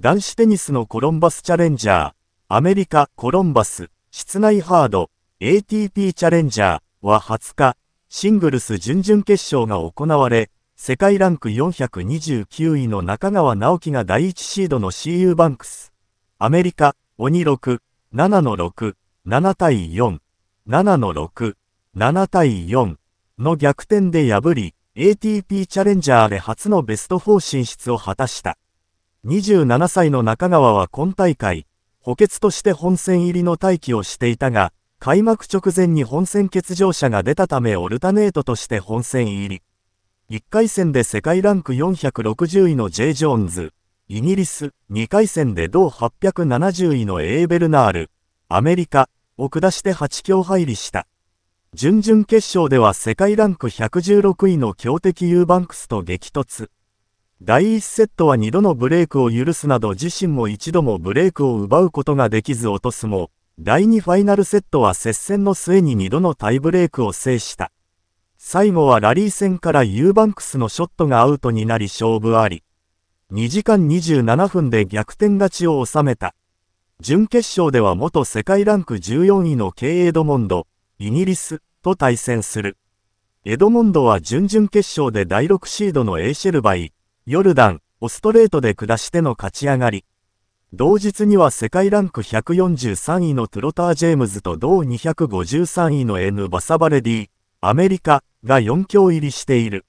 男子テニスのコロンバスチャレンジャー、アメリカ・コロンバス、室内ハード、ATP チャレンジャーは20日、シングルス準々決勝が行われ、世界ランク429位の中川直樹が第1シードの CU バンクス、アメリカ、鬼6、7の6、7対4、7の6、7対4の逆転で破り、ATP チャレンジャーで初のベスト4進出を果たした。27歳の中川は今大会、補欠として本戦入りの待機をしていたが、開幕直前に本戦欠場者が出たためオルタネートとして本戦入り。1回戦で世界ランク460位の J・ ジョーンズ、イギリス、2回戦で同870位のエーベルナール、アメリカを下して8強入りした。準々決勝では世界ランク116位の強敵ユーバンクスと激突。第1セットは2度のブレークを許すなど自身も一度もブレークを奪うことができず落とすも、第2ファイナルセットは接戦の末に2度のタイブレークを制した。最後はラリー戦からユーバンクスのショットがアウトになり勝負あり。2時間27分で逆転勝ちを収めた。準決勝では元世界ランク14位の K エドモンド、イギリスと対戦する。エドモンドは準々決勝で第6シードのエーシェルバイ、ヨルダンオストレートで下しての勝ち上がり。同日には世界ランク143位のトロター・ジェームズと同253位の N・ バサバレディ、アメリカが4強入りしている。